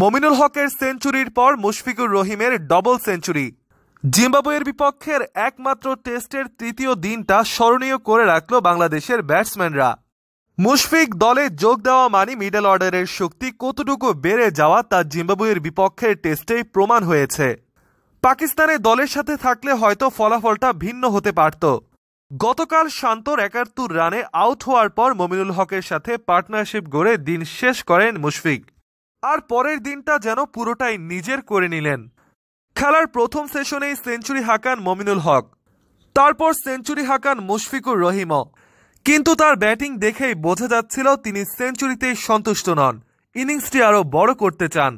মমিনুল হকের সেঞ্চুরির পর মুশফিকুর রহিমের ডবল সেঞ্চুরি জিম্বাবুয়ের বিপক্ষের একমাত্র টেস্টের তৃতীয় দিনটা স্মরণীয় করে রাখল বাংলাদেশের ব্যাটসম্যানরা মুশফিক দলে যোগ দেওয়া মানে মিডল অর্ডারের শক্তি কতটুকু বেড়ে যাওয়া তা জিম্বাবুয়ের বিপক্ষের টেস্টেই প্রমাণ হয়েছে পাকিস্তানে দলের সাথে থাকলে হয়তো ফলাফলটা ভিন্ন হতে পারত গতকাল শান্তর একাত্তর রানে আউট হওয়ার পর মমিনুল হকের সাথে পার্টনারশিপ গড়ে দিন শেষ করেন মুশফিক আর পরের দিনটা যেন পুরোটাই নিজের করে নিলেন খেলার প্রথম সেশনেই সেঞ্চুরি হাঁকান মমিনুল হক তারপর সেঞ্চুরি হাঁকান মুশফিকুর রহিমও কিন্তু তার ব্যাটিং দেখেই বোঝা যাচ্ছিল তিনি সেঞ্চুরিতেই সন্তুষ্ট নন ইনিংসটি আরও বড় করতে চান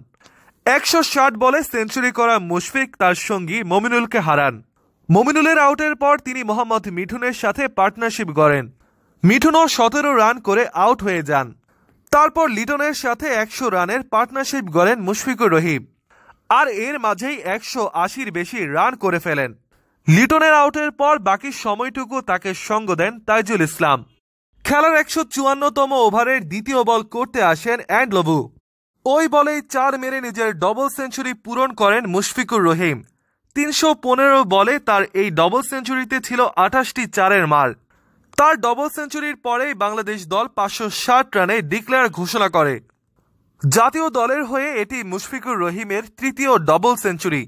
একশো ষাট বলে সেঞ্চুরি করা মুশফিক তার সঙ্গী মমিনুলকে হারান মমিনুলের আউটের পর তিনি মোহাম্মদ মিঠুনের সাথে পার্টনারশিপ গড়েন মিঠুনও সতেরো রান করে আউট হয়ে যান তারপর লিটনের সাথে একশো রানের পার্টনারশিপ গড়েন মুশফিকুর রহিম আর এর মাঝেই একশো আশির বেশি রান করে ফেলেন লিটনের আউটের পর বাকি সময়টুকু তাকে সঙ্গ দেন তাইজুল ইসলাম খেলার একশো চুয়ান্নতম ওভারের দ্বিতীয় বল করতে আসেন অ্যান্ডলবু ওই বলেই চার মেরে নিজের ডবল সেঞ্চুরি পূরণ করেন মুশফিকুর রহিম তিনশো পনেরো বলে তার এই ডবল সেঞ্চুরিতে ছিল আঠাশটি চারের মার্ক তার ডবল সেঞ্চুরির পরেই বাংলাদেশ দল পাঁচশো ষাট রানে ডিক্লেয়ার ঘোষণা করে জাতীয় দলের হয়ে এটি মুশফিকুর রহিমের তৃতীয় ডবল সেঞ্চুরি